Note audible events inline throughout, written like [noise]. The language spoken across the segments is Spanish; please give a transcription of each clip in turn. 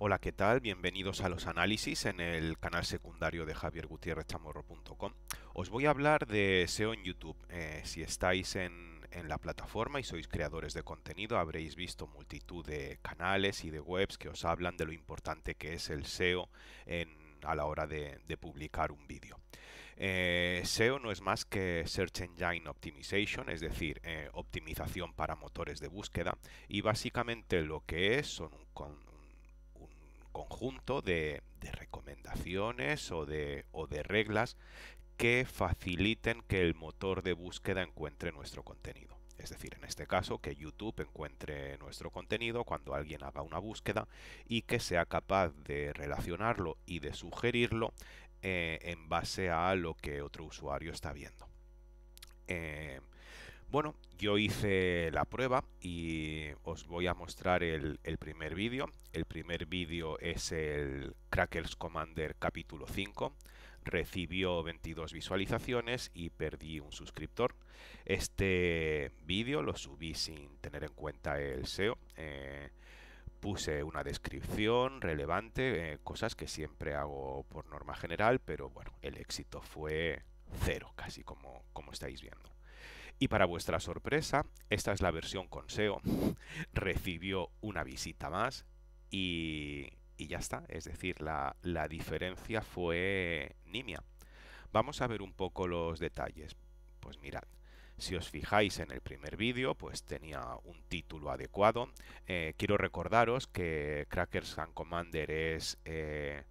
Hola, ¿qué tal? Bienvenidos a los análisis en el canal secundario de javier chamorro.com Os voy a hablar de SEO en YouTube. Eh, si estáis en, la plataforma y sois creadores de contenido, habréis visto multitud de canales y de webs que os hablan de lo importante que es el SEO a la hora de, publicar un vídeo. Eh, SEO no es más que Search Engine Optimization, es decir, eh, optimización para motores de búsqueda, y básicamente lo que es son un, conjunto de, recomendaciones o de, o de reglas que faciliten que el motor de búsqueda encuentre nuestro contenido. Es decir, en este caso, que YouTube encuentre nuestro contenido cuando alguien haga una búsqueda y que sea capaz de relacionarlo y de sugerirlo eh, en base a lo que otro usuario está viendo. Eh, bueno, yo hice la prueba y os voy a mostrar el, primer vídeo. El primer vídeo es el Crackers Commander capítulo 5. Recibió 22 visualizaciones y perdí un suscriptor. Este vídeo lo subí sin tener en cuenta el SEO. Eh, puse una descripción relevante, eh, cosas que siempre hago por norma general, pero bueno, el éxito fue cero, casi como, como estáis viendo. Y para vuestra sorpresa, esta es la versión con SEO, [laughs] recibió una visita más y, y ya está. Es decir, la, diferencia fue nimia. Vamos a ver un poco los detalles. Pues mirad, si os fijáis en el primer vídeo, pues tenía un título adecuado. Eh, quiero recordaros que Crackers and Commander es eh,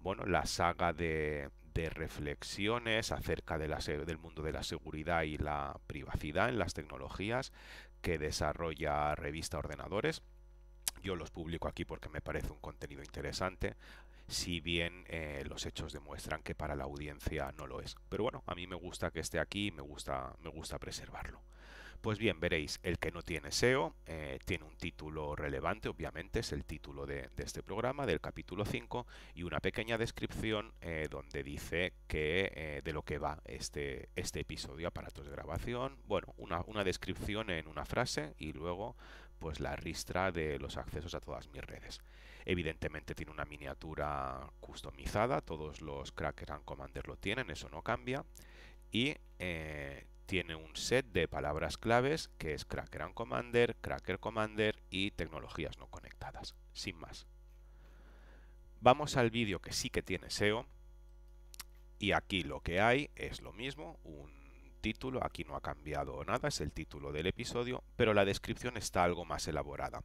bueno, la saga de, de reflexiones acerca del mundo de la seguridad y la privacidad en las tecnologías que desarrolla Revista Ordenadores. Yo los publico aquí porque me parece un contenido interesante, si bien eh, los hechos demuestran que para la audiencia no lo es. Pero bueno, a mí me gusta que esté aquí y me gusta, me gusta preservarlo. Pues bien, veréis, el que no tiene SEO eh, tiene un título relevante, obviamente es el título de, este programa, del capítulo 5, y una pequeña descripción eh, donde dice que eh, de lo que va este, este episodio, aparatos de grabación, bueno, una, descripción en una frase y luego pues la ristra de los accesos a todas mis redes. Evidentemente tiene una miniatura customizada, todos los cracker and Commander lo tienen, eso no cambia, y tiene un set de palabras claves que es Cracker and Commander, Cracker Commander y tecnologías no conectadas, sin más. Vamos al vídeo que sí que tiene SEO y aquí lo que hay es lo mismo, un título, aquí no ha cambiado nada, es el título del episodio, pero la descripción está algo más elaborada.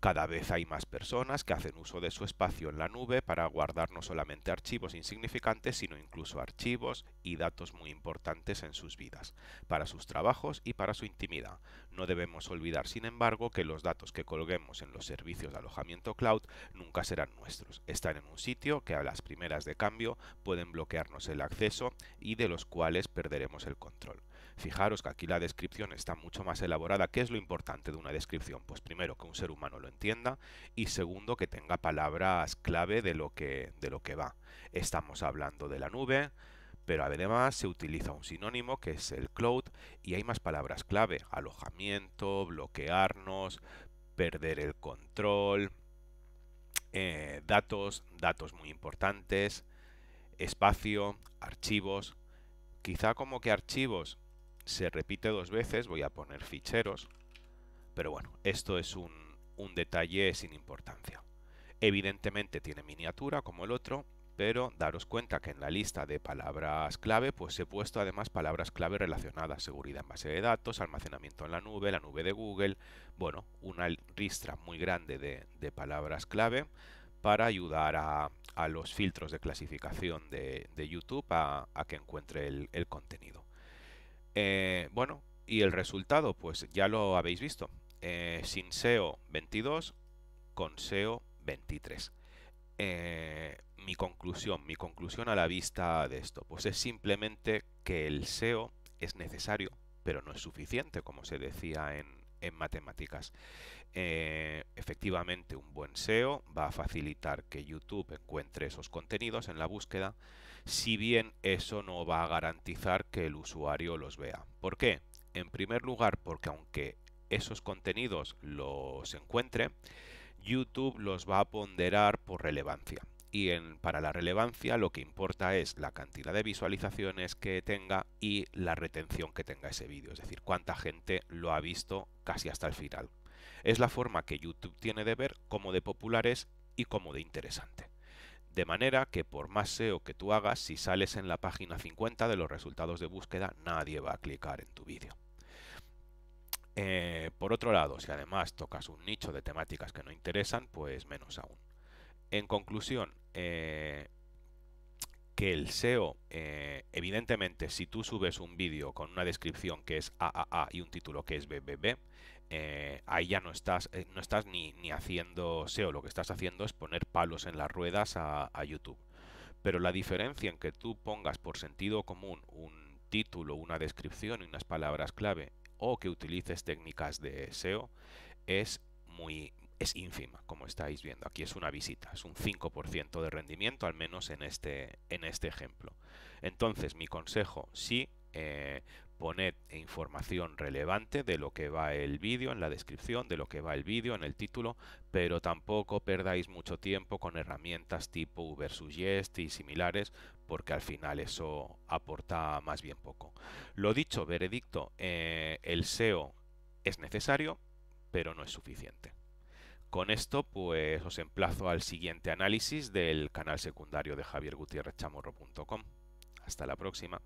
Cada vez hay más personas que hacen uso de su espacio en la nube para guardar no solamente archivos insignificantes, sino incluso archivos y datos muy importantes en sus vidas, para sus trabajos y para su intimidad. No debemos olvidar, sin embargo, que los datos que colguemos en los servicios de alojamiento cloud nunca serán nuestros. Están en un sitio que a las primeras de cambio pueden bloquearnos el acceso y de los cuales perderemos el control. Fijaros que aquí la descripción está mucho más elaborada. ¿Qué es lo importante de una descripción? Pues primero que un ser humano lo entienda y segundo que tenga palabras clave de lo que, de lo que va. Estamos hablando de la nube, pero además se utiliza un sinónimo que es el cloud y hay más palabras clave, alojamiento, bloquearnos, perder el control, eh, datos, datos muy importantes, espacio, archivos, quizá como que archivos se repite dos veces, voy a poner ficheros, pero bueno, esto es un, detalle sin importancia. Evidentemente tiene miniatura como el otro, pero daros cuenta que en la lista de palabras clave pues he puesto además palabras clave relacionadas, seguridad en base de datos, almacenamiento en la nube, la nube de Google, bueno, una ristra muy grande de, palabras clave para ayudar a, los filtros de clasificación de, YouTube a, que encuentre el contenido. Eh, bueno, y el resultado, pues ya lo habéis visto. Eh, sin SEO 22, con SEO 23. Eh, mi conclusión, mi conclusión a la vista de esto, pues es simplemente que el SEO es necesario, pero no es suficiente, como se decía en, en matemáticas. Eh, efectivamente, un buen SEO va a facilitar que YouTube encuentre esos contenidos en la búsqueda, si bien eso no va a garantizar que el usuario los vea. ¿Por qué? En primer lugar, porque aunque esos contenidos los encuentre, YouTube los va a ponderar por relevancia y en, para la relevancia lo que importa es la cantidad de visualizaciones que tenga y la retención que tenga ese vídeo, es decir, cuánta gente lo ha visto casi hasta el final. Es la forma que YouTube tiene de ver cómo de popular es y cómo de interesante. De manera que por más SEO que tú hagas, si sales en la página 50 de los resultados de búsqueda, nadie va a clicar en tu vídeo. Eh, por otro lado, si además tocas un nicho de temáticas que no interesan, pues menos aún. En conclusión, eh, que el SEO, eh, evidentemente, si tú subes un vídeo con una descripción que es AAA y un título que es BBB, eh, ahí ya no estás, no estás ni, haciendo SEO, lo que estás haciendo es poner palos en las ruedas a, a, YouTube. Pero la diferencia en que tú pongas por sentido común un título, una descripción y unas palabras clave o que utilices técnicas de SEO es muy, es ínfima, como estáis viendo. Aquí es una visita, es un 5% de rendimiento, al menos en este, en este ejemplo. Entonces, mi consejo, sí, eh, poned información relevante de lo que va el vídeo en la descripción, de lo que va el vídeo en el título, pero tampoco perdáis mucho tiempo con herramientas tipo versus y similares, porque al final eso aporta más bien poco. Lo dicho, veredicto, eh, el SEO es necesario, pero no es suficiente. Con esto, pues os emplazo al siguiente análisis del canal secundario de javiergutierrezchamorro.com. Hasta la próxima.